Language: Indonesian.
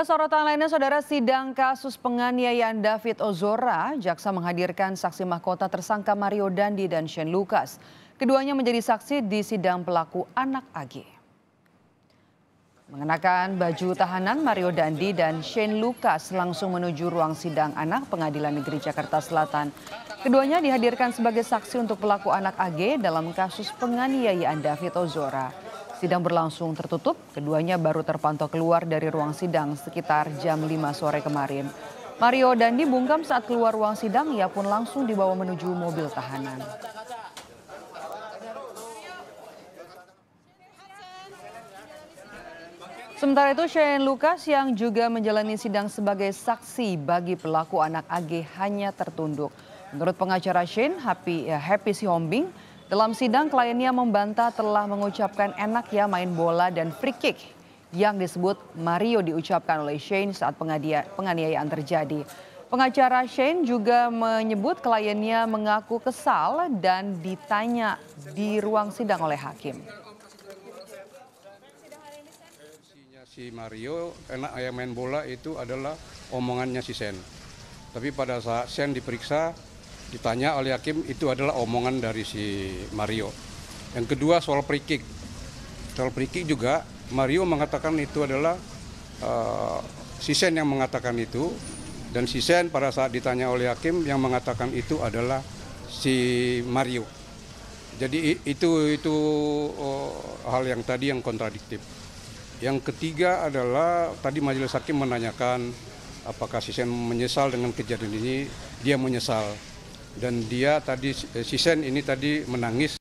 Kesorotan lainnya, saudara sidang kasus penganiayaan David Ozora, jaksa menghadirkan saksi mahkota tersangka Mario Dandi dan Shane Lucas. Keduanya menjadi saksi di sidang pelaku anak AG. Mengenakan baju tahanan, Mario Dandi dan Shane Lucas langsung menuju ruang sidang anak Pengadilan Negeri Jakarta Selatan. Keduanya dihadirkan sebagai saksi untuk pelaku anak AG dalam kasus penganiayaan David Ozora. Sidang berlangsung tertutup, keduanya baru terpantau keluar dari ruang sidang sekitar jam 5 sore kemarin. Mario Dandi bungkam saat keluar ruang sidang, ia pun langsung dibawa menuju mobil tahanan. Sementara itu Shane Lucas yang juga menjalani sidang sebagai saksi bagi pelaku anak AG hanya tertunduk. Menurut pengacara Shane, Happy, eh, Happy Sihombing, dalam sidang, kliennya membantah telah mengucapkan enak ya main bola dan free kick yang disebut Mario diucapkan oleh Shane saat penganiayaan terjadi. Pengacara Shane juga menyebut kliennya mengaku kesal dan ditanya di ruang sidang oleh hakim. Si Mario enak ayam main bola itu adalah omongannya si Shane. Tapi pada saat Shane diperiksa ditanya oleh hakim itu adalah omongan dari si Mario. Yang kedua soal prikik, Soal prikik juga Mario mengatakan itu adalah uh, eh, Sisen yang mengatakan itu dan Sisen pada saat ditanya oleh hakim yang mengatakan itu adalah si Mario. Jadi itu itu uh, hal yang tadi yang kontradiktif. Yang ketiga adalah tadi majelis hakim menanyakan apakah Sisen menyesal dengan kejadian ini? Dia menyesal dan dia tadi si sen ini tadi menangis